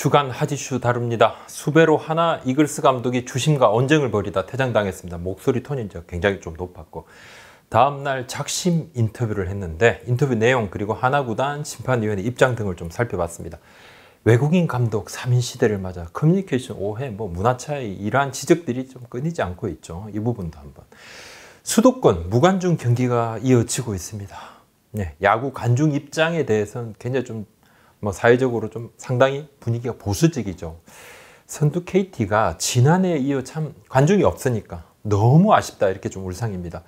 주간 하디슈 다룹니다. 수배로 하나 이글스 감독이 주심과 언쟁을 벌이다 퇴장당했습니다. 목소리 톤이 굉장히 좀 높았고 다음날 작심 인터뷰를 했는데 인터뷰 내용 그리고 하나 구단 심판위원회 입장 등을 좀 살펴봤습니다. 외국인 감독 3인 시대를 맞아 커뮤니케이션 오해, 뭐 문화 차이 이러한 지적들이 좀 끊이지 않고 있죠. 이 부분도 한번. 수도권 무관중 경기가 이어지고 있습니다. 네, 야구 관중 입장에 대해서는 굉장히 좀뭐 사회적으로 좀 상당히 분위기가 보수적이죠. 선두 KT가 지난해에 이어 참 관중이 없으니까 너무 아쉽다 이렇게 좀 울상입니다.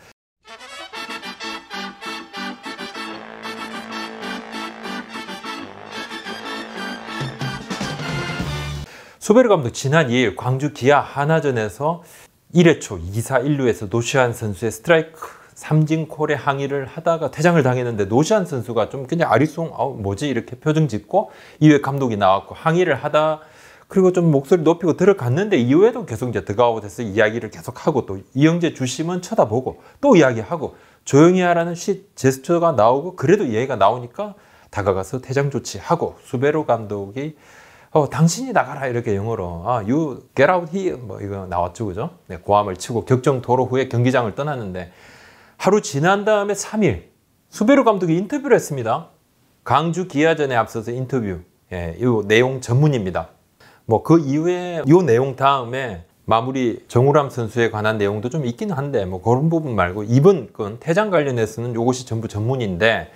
수베르 감독 지난 2일 광주 기아 하나전에서 1회 초 2사 1루에서 노시환 선수의 스트라이크 삼진콜의 항의를 하다가 퇴장을 당했는데 노시안 선수가 좀 그냥 아리송 아 뭐지 이렇게 표정 짓고 이외 감독이 나왔고 항의를 하다 그리고 좀 목소리 높이고 들어갔는데 이후에도 계속 이제 드가웃에서 이야기를 계속하고 또 이영재 주심은 쳐다보고 또 이야기하고 조용히 하라는 시 제스처가 나오고 그래도 얘기가 나오니까 다가가서 퇴장 조치하고 수베로 감독이 어, 당신이 나가라 이렇게 영어로 아, you get out here 뭐 이거 나왔죠 그죠? 네, 고함을 치고 격정 도로 후에 경기장을 떠났는데 하루 지난 다음에 3일 수비로 감독이 인터뷰를 했습니다. 광주 기아전에 앞서서 인터뷰 예, 이 내용 전문입니다. 뭐 그 이후에 이 내용 다음에 마무리 정우람 선수에 관한 내용도 좀 있긴 한데 뭐 그런 부분 말고 이번 건 퇴장 관련해서는 이것이 전부 전문인데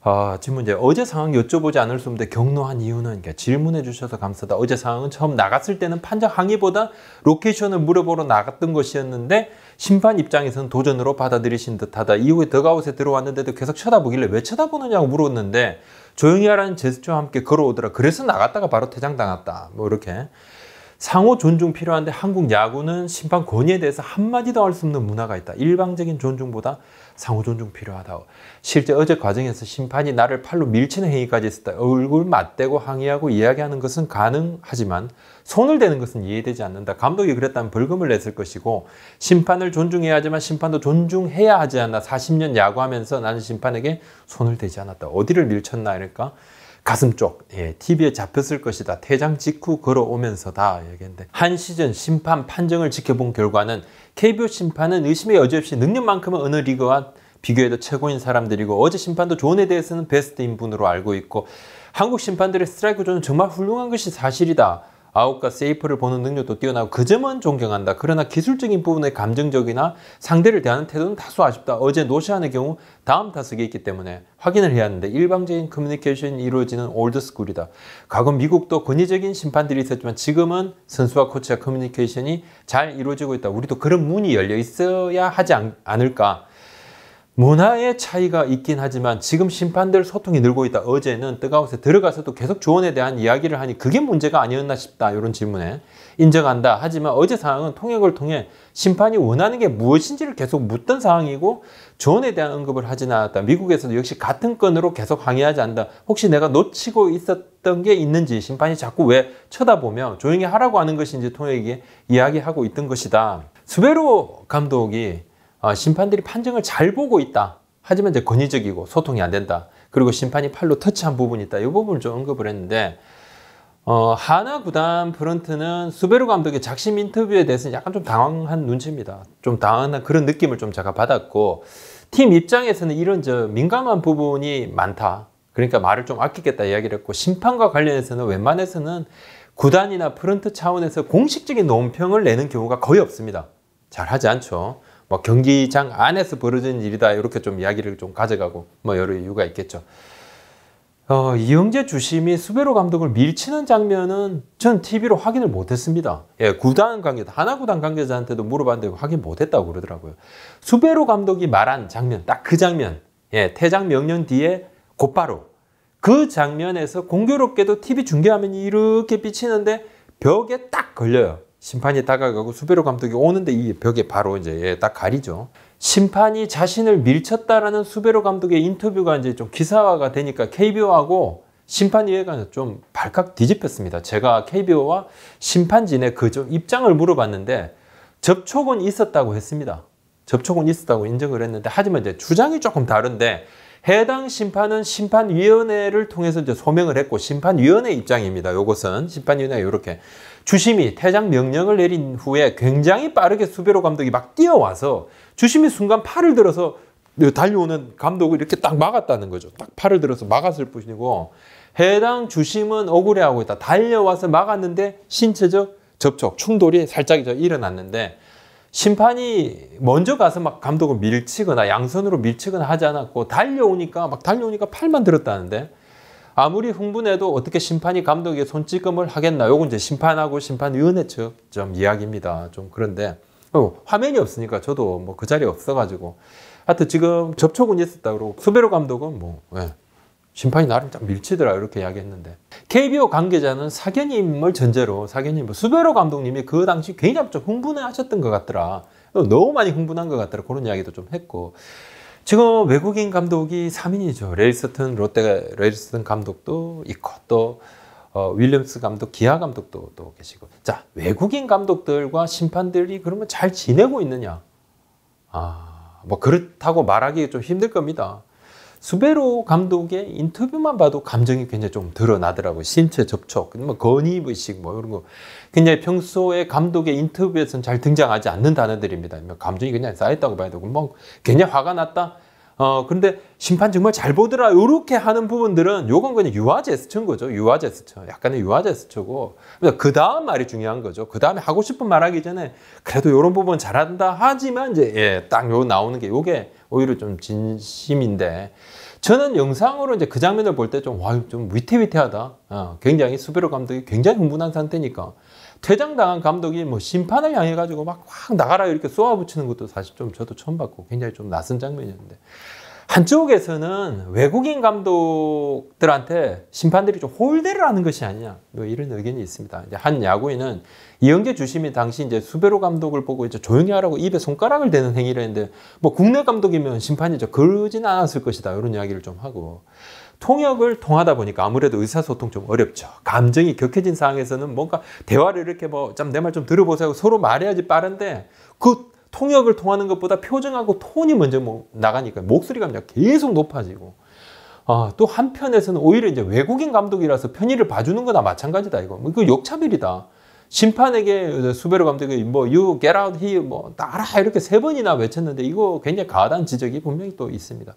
아, 질문 이제 어제 상황 여쭤보지 않을 수 없는데 격노한 이유는 그러니까 질문해 주셔서 감사하다. 어제 상황은 처음 나갔을 때는 판정 항의보다 로케이션을 물어보러 나갔던 것이었는데 심판 입장에서는 도전으로 받아들이신 듯하다. 이후에 더가웃에 들어왔는데도 계속 쳐다보길래 왜 쳐다보느냐고 물었는데 조용히 하라는 제스처와 함께 걸어오더라. 그래서 나갔다가 바로 퇴장당했다. 뭐 이렇게 상호 존중 필요한데 한국 야구는 심판 권위에 대해서 한마디도 할 수 없는 문화가 있다. 일방적인 존중보다 상호 존중 필요하다. 실제 어제 과정에서 심판이 나를 팔로 밀치는 행위까지 했었다. 얼굴 맞대고 항의하고 이야기하는 것은 가능하지만 손을 대는 것은 이해되지 않는다. 감독이 그랬다면 벌금을 냈을 것이고 심판을 존중해야 하지만 심판도 존중해야 하지 않나. 40년 야구하면서 나는 심판에게 손을 대지 않았다. 어디를 밀쳤나 이럴까? 까 가슴 쪽 예, TV에 잡혔을 것이다. 퇴장 직후 걸어오면서다. 얘기했는데 한 시즌 심판 판정을 지켜본 결과는 KBO 심판은 의심의 여지 없이 능력만큼은 어느 리그와 비교해도 최고인 사람들이고 어제 심판도 존에 대해서는 베스트인 분으로 알고 있고 한국 심판들의 스트라이크 존은 정말 훌륭한 것이 사실이다. 아웃과 세이프를 보는 능력도 뛰어나고 그 점은 존경한다. 그러나 기술적인 부분의 감정적이나 상대를 대하는 태도는 다소 아쉽다. 어제 노시안의 경우 다음 타석이 있기 때문에 확인을 해야 하는데 일방적인 커뮤니케이션이 이루어지는 올드스쿨이다. 과거 미국도 권위적인 심판들이 있었지만 지금은 선수와 코치와 커뮤니케이션이 잘 이루어지고 있다. 우리도 그런 문이 열려 있어야 하지 않, 않을까. 문화의 차이가 있긴 하지만 지금 심판들 소통이 늘고 있다. 어제는 뜨거운곳에 들어가서도 계속 조언에 대한 이야기를 하니 그게 문제가 아니었나 싶다. 이런 질문에 인정한다. 하지만 어제 상황은 통역을 통해 심판이 원하는 게 무엇인지를 계속 묻던 상황이고 조언에 대한 언급을 하진 않았다. 미국에서도 역시 같은 건으로 계속 항의하지 않는다. 혹시 내가 놓치고 있었던 게 있는지 심판이 자꾸 왜 쳐다보며 조용히 하라고 하는 것인지 통역에게 이야기하고 있던 것이다. 수베로 감독이 아, 심판들이 판정을 잘 보고 있다. 하지만 이제 권위적이고 소통이 안 된다. 그리고 심판이 팔로 터치한 부분이 있다. 이 부분을 좀 언급을 했는데 어, 하나 구단 프런트는 수베르 감독의 작심 인터뷰에 대해서 약간 좀 당황한 눈치입니다. 좀 당황한 그런 느낌을 좀 제가 받았고 팀 입장에서는 이런 저 민감한 부분이 많다. 그러니까 말을 좀 아끼겠다 이야기를 했고 심판과 관련해서는 웬만해서는 구단이나 프런트 차원에서 공식적인 논평을 내는 경우가 거의 없습니다. 잘 하지 않죠. 뭐 경기장 안에서 벌어진 일이다 이렇게 좀 이야기를 좀 가져가고 뭐 여러 이유가 있겠죠. 어, 이영재 주심이 수베로 감독을 밀치는 장면은 전 TV로 확인을 못했습니다. 예, 구단 관계자, 하나 구단 관계자한테도 물어봤는데 확인 못했다고 그러더라고요. 수베로 감독이 말한 장면, 딱 그 장면, 예, 퇴장 명령 뒤에 곧바로 그 장면에서 공교롭게도 TV 중계화면이 이렇게 비치는데 벽에 딱 걸려요. 심판이 다가가고 수베로 감독이 오는데 이 벽에 바로 이제 딱 가리죠. 심판이 자신을 밀쳤다라는 수베로 감독의 인터뷰가 이제 좀 기사화가 되니까 KBO하고 심판위회가 좀 발칵 뒤집혔습니다. 제가 KBO와 심판진의 그 좀 입장을 물어봤는데 접촉은 있었다고 했습니다. 접촉은 있었다고 인정을 했는데 하지만 이제 주장이 조금 다른데 해당 심판은 심판위원회를 통해서 이제 소명을 했고 심판위원회 입장입니다. 요것은 심판위원회 이렇게 주심이 퇴장 명령을 내린 후에 굉장히 빠르게 수베로 감독이 막 뛰어와서 주심이 순간 팔을 들어서 달려오는 감독을 이렇게 딱 막았다는 거죠. 딱 팔을 들어서 막았을 뿐이고 해당 주심은 억울해하고 있다. 달려와서 막았는데 신체적 접촉, 충돌이 살짝 일어났는데 심판이 먼저 가서 막 감독을 밀치거나 양손으로 밀치거나 하지 않았고 달려오니까 막 달려오니까 팔만 들었다는데 아무리 흥분해도 어떻게 심판이 감독에게 손찌검을 하겠나 요건 이제 심판하고 심판위원회 측 좀 이야기입니다 좀 그런데 어, 화면이 없으니까 저도 뭐 그 자리에 없어가지고 하여튼 지금 접촉은 있었다 그러고 수베로 감독은 뭐 예. 심판이 나를 좀 밀치더라 이렇게 이야기했는데 KBO 관계자는 사견님을 전제로 사견님 뭐 수베로 감독님이 그 당시 굉장히 좀 흥분하셨던 것 같더라 너무 많이 흥분한 것 같더라 그런 이야기도 좀 했고 지금 외국인 감독이 3인이죠 레일스턴 롯데 레일스턴 감독도 있고 또 어, 윌리엄스 감독, 기아 감독도 또 계시고 자 외국인 감독들과 심판들이 그러면 잘 지내고 있느냐 아 뭐 그렇다고 말하기 좀 힘들 겁니다 수베로 감독의 인터뷰만 봐도 감정이 굉장히 좀 드러나더라고요. 신체 접촉, 뭐 건의의식 뭐 이런 거. 굉장히 평소에 감독의 인터뷰에서는 잘 등장하지 않는 단어들입니다. 뭐 감정이 그냥 쌓였다고 봐야 되고, 뭐, 굉장 화가 났다. 어, 근데 심판 정말 잘 보더라. 요렇게 하는 부분들은 요건 그냥 유화 제스처인 거죠. 유화 제스처. 약간의 유화 제스처고. 그 다음 말이 중요한 거죠. 그 다음에 하고 싶은 말 하기 전에 그래도 요런 부분 잘한다. 하지만 이제 예, 딱요 나오는 게 요게 오히려 좀 진심인데 저는 영상으로 이제 그 장면을 볼 때 좀 와 좀 위태위태하다. 어, 굉장히 수비로 감독이 굉장히 흥분한 상태니까 퇴장당한 감독이 뭐 심판을 향해 가지고 막 확 나가라 이렇게 쏘아붙이는 것도 사실 좀 저도 처음 봤고 굉장히 좀 낯선 장면이었는데 한쪽에서는 외국인 감독들한테 심판들이 좀 홀대를 하는 것이 아니냐 뭐 이런 의견이 있습니다. 이제 한 야구인은 이영재 주심이 당시 이제 수베로 감독을 보고 이제 조용히 하라고 입에 손가락을 대는 행위를 했는데 뭐 국내 감독이면 심판이 저 그러진 않았을 것이다 이런 이야기를 좀 하고 통역을 통하다 보니까 아무래도 의사소통 좀 어렵죠. 감정이 격해진 상황에서는 뭔가 대화를 이렇게 뭐 좀 내 말 좀 들어보세요 서로 말해야지 빠른데 그 통역을 통하는 것보다 표정하고 톤이 먼저 뭐 나가니까 목소리가 계속 높아지고 아, 또 한편에서는 오히려 이제 외국인 감독이라서 편의를 봐주는 거나 마찬가지다 이거 그 뭐 역차별이다 심판에게 수베르 감독이 뭐 you get out here 뭐 나라 이렇게 세 번이나 외쳤는데 이거 굉장히 과하 지적이 분명히 또 있습니다.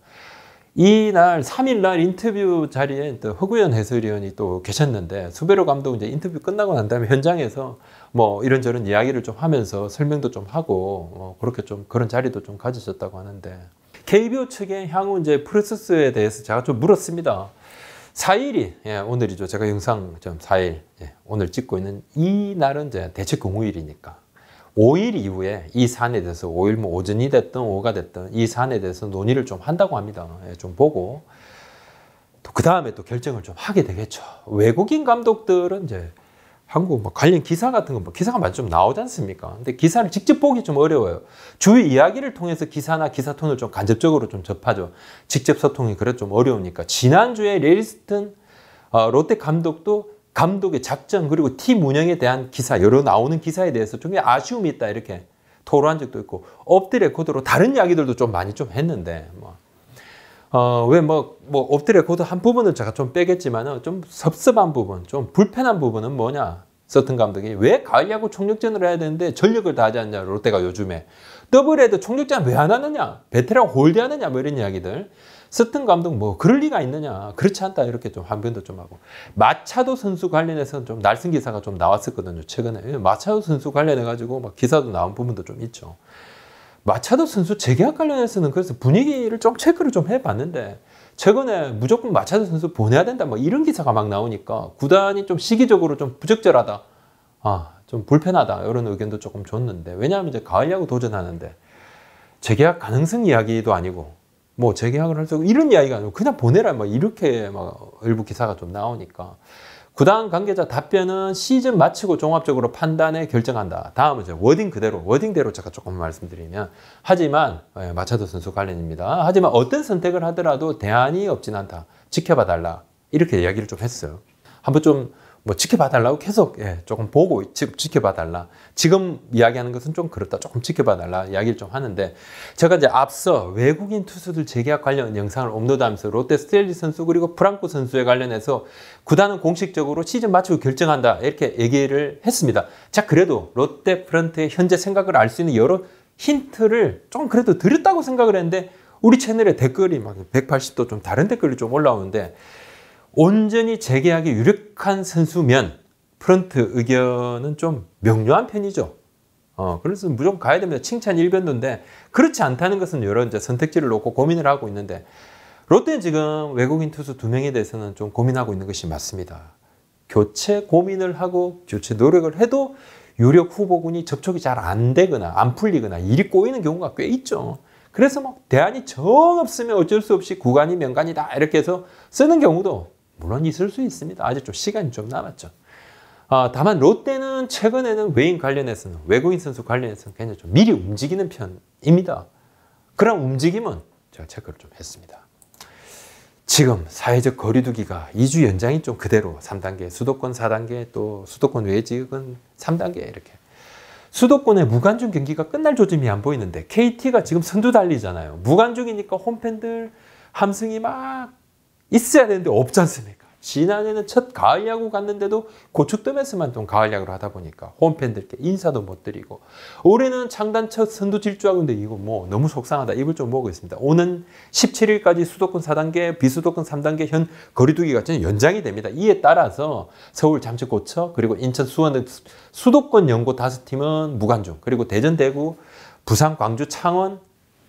이날 3일날 인터뷰 자리에 또 허구연 해설위원이 또 계셨는데 수베로 감독 이제 인터뷰 끝나고 난 다음에 현장에서 뭐 이런저런 이야기를 좀 하면서 설명도 좀 하고 뭐 그렇게 좀 그런 자리도 좀 가지셨다고 하는데 KBO 측의 향후 이제 프로세스에 대해서 제가 좀 물었습니다. 4일이 예, 오늘이죠. 제가 영상 좀 4일 예, 오늘 찍고 있는 이 날은 이제 대책 공휴일이니까 5일 이후에 이 사안에 대해서 5일 뭐 오전이 됐든 오후가 됐든 이 사안에 대해서 논의를 좀 한다고 합니다. 예, 좀 보고 또 그 다음에 또 결정을 좀 하게 되겠죠. 외국인 감독들은 이제 한국 뭐 관련 기사 같은 거뭐 기사가 많이 좀 나오지 않습니까? 근데 기사를 직접 보기 좀 어려워요. 주위 이야기를 통해서 기사나 기사톤을 좀 간접적으로 좀 접하죠. 직접 소통이 그래 좀 어려우니까. 지난주에 레리스튼 어, 롯데 감독도 감독의 작전 그리고 팀 운영에 대한 기사 여러 나오는 기사에 대해서 좀 아쉬움이 있다 이렇게 토로한 적도 있고 업드레코드로 다른 이야기들도 좀 많이 좀 했는데 뭐. 어, 왜 뭐, 뭐, 업드레코드 한 부분은 제가 좀 빼겠지만, 좀 섭섭한 부분, 좀 불편한 부분은 뭐냐. 서튼 감독이 왜 가을 야구 총력전을 해야 되는데 전력을 다하지 않냐, 롯데가 요즘에. 더블헤드 총력전 왜 안 하느냐, 베테랑 홀드하느냐, 뭐 이런 이야기들. 스튼 감독 뭐 그럴 리가 있느냐 그렇지 않다 이렇게 좀 항변도 좀 하고 마차도 선수 관련해서는 좀 날선 기사가 좀 나왔었거든요 최근에 예, 마차도 선수 관련해 가지고 막 기사도 나온 부분도 좀 있죠 마차도 선수 재계약 관련해서는 그래서 분위기를 좀 체크를 좀 해봤는데 최근에 무조건 마차도 선수 보내야 된다 뭐 이런 기사가 막 나오니까 구단이 좀 시기적으로 좀 부적절하다 아 좀 불편하다 이런 의견도 조금 줬는데 왜냐하면 이제 가을 야구 도전하는데 재계약 가능성 이야기도 아니고 뭐 재계약을 할수 있고 이런 이야기가 아니고 그냥 보내라 막 이렇게 막 일부 기사가 좀 나오니까 구단 관계자 답변은 시즌 마치고 종합적으로 판단해 결정한다. 다음은 이제 워딩 그대로, 워딩대로 제가 조금 말씀드리면, 하지만, 예, 마차도 선수 관련입니다. 하지만 어떤 선택을 하더라도 대안이 없진 않다. 지켜봐 달라. 이렇게 이야기를 좀 했어요. 한번 좀뭐 지켜봐달라고 계속 예, 조금 보고 지 지켜봐달라. 지금 이야기하는 것은 좀 그렇다. 조금 지켜봐달라 이야기를 좀 하는데 제가 이제 앞서 외국인 투수들 재계약 관련 영상을 업로드하면서 롯데 스텔리 선수 그리고 프랑코 선수에 관련해서 구단은 공식적으로 시즌 마치고 결정한다 이렇게 얘기를 했습니다. 자 그래도 롯데 프런트의 현재 생각을 알 수 있는 여러 힌트를 좀 그래도 드렸다고 생각을 했는데 우리 채널의 댓글이 막 180도 좀 다른 댓글이 좀 올라오는데 온전히 재계약이 유력한 선수면 프런트 의견은 좀 명료한 편이죠. 어, 그래서 무조건 가야 됩니다. 칭찬 1변도인데 그렇지 않다는 것은 여러 이제 선택지를 놓고 고민을 하고 있는데 롯데는 지금 외국인 투수 두 명에 대해서는 좀 고민하고 있는 것이 맞습니다. 교체 고민을 하고 교체 노력을 해도 유력 후보군이 접촉이 잘 안 되거나 안 풀리거나 일이 꼬이는 경우가 꽤 있죠. 그래서 막 대안이 정 없으면 어쩔 수 없이 구간이 명간이다 이렇게 해서 쓰는 경우도 물론 있을 수 있습니다. 아직 좀 시간이 좀 남았죠. 아, 다만 롯데는 최근에는 외인 관련해서는 외국인 선수 관련해서는 굉장히 좀 미리 움직이는 편입니다. 그런 움직임은 제가 체크를 좀 했습니다. 지금 사회적 거리두기가 2주 연장이 좀 그대로 3단계, 수도권 4단계, 또 수도권 외 지역은 3단계 이렇게. 수도권의 무관중 경기가 끝날 조짐이 안 보이는데 KT가 지금 선두 달리잖아요. 무관중이니까 홈팬들 함성이 막 있어야 되는데 없지 않습니까? 지난해는 첫 가을야구 갔는데도 고척돔에서만 좀 가을야구를 하다 보니까 홈팬들께 인사도 못 드리고 올해는 창단 첫 선두 질주하고 있는데 이거 뭐 너무 속상하다 입을 좀 모으고 있습니다. 오는 17일까지 수도권 4단계, 비수도권 3단계 현 거리두기 같 연장이 됩니다. 이에 따라서 서울, 잠실, 고척 그리고 인천, 수원 등 수도권 연고 다섯 팀은 무관중 그리고 대전, 대구, 부산, 광주, 창원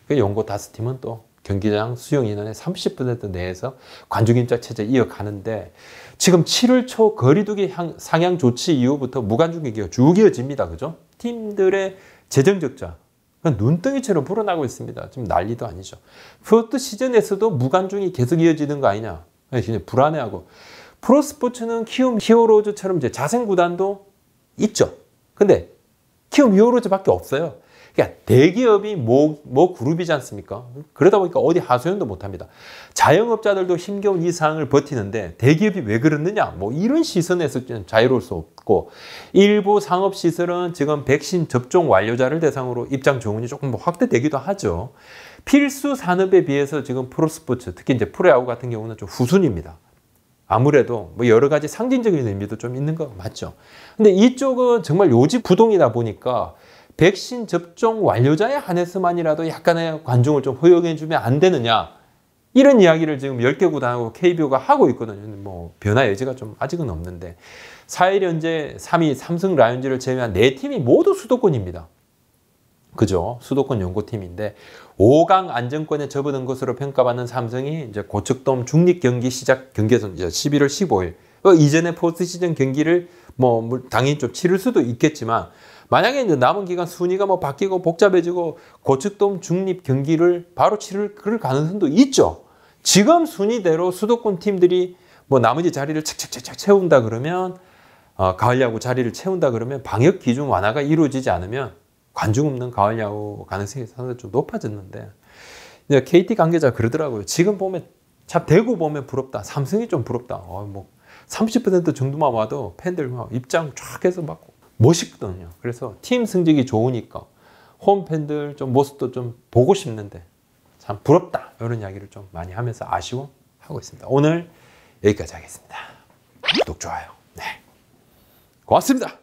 그 연고 다섯 팀은 또 경기장 수용 인원의 30% 내에서 관중인자 체제 이어가는데 지금 7월 초 거리두기 상향 조치 이후부터 무관중 경기가 쭉 이어집니다. 그죠? 팀들의 재정 적자 눈덩이처럼 불어나고 있습니다. 지금 난리도 아니죠. 프로트 시즌에서도 무관중이 계속 이어지는 거 아니냐? 굉장히 불안해하고 프로스포츠는 키움 히어로즈처럼 이제 자생 구단도 있죠. 근데 키움 히어로즈밖에 없어요. 그러니까 대기업이 뭐, 뭐 그룹이지 않습니까? 그러다 보니까 어디 하소연도 못합니다. 자영업자들도 힘겨운 이 상황을 버티는데 대기업이 왜 그러느냐? 뭐 이런 시선에서 자유로울 수 없고 일부 상업시설은 지금 백신 접종 완료자를 대상으로 입장 조문이 조금 뭐 확대되기도 하죠. 필수 산업에 비해서 지금 프로스포츠, 특히 이제 프레아우 같은 경우는 좀 후순입니다. 아무래도 뭐 여러 가지 상징적인 의미도 좀 있는 거 맞죠. 근데 이쪽은 정말 요지 부동이다 보니까 백신 접종 완료자에 한해서만이라도 약간의 관중을 좀 허용해주면 안 되느냐. 이런 이야기를 지금 10개 구단하고 KBO가 하고 있거든요. 뭐, 변화 여지가 좀 아직은 없는데. 4일 현재 3위 삼성 라이온즈를 제외한 4팀이 모두 수도권입니다. 그죠? 수도권 연구팀인데 5강 안정권에 접어든 것으로 평가받는 삼성이 이제 고척돔 중립 경기 시작 경기에서 이제 11월 15일 그 이전에 포스트시즌 경기를 뭐 당연히 좀 치를 수도 있겠지만 만약에 이제 남은 기간 순위가 뭐 바뀌고 복잡해지고 고척돔 중립 경기를 바로 치를 그럴 가능성도 있죠. 지금 순위대로 수도권 팀들이 뭐 나머지 자리를 착착착착 채운다 그러면 어, 가을 야구 자리를 채운다 그러면 방역 기준 완화가 이루어지지 않으면 관중 없는 가을 야구 가능성이 상당히 좀 높아졌는데 이제 KT 관계자 그러더라고요. 지금 보면 참 대구 보면 부럽다. 삼성이 좀 부럽다. 어, 뭐30% 정도만 와도 팬들 뭐 입장 쫙 해서 막 멋있거든요. 그래서 팀승적이 좋으니까 홈팬들 좀 모습도 좀 보고 싶는데 참 부럽다 이런 이야기를 좀 많이 하면서 아쉬워하고 있습니다. 오늘 여기까지 하겠습니다. 구독, 좋아요. 네. 고맙습니다.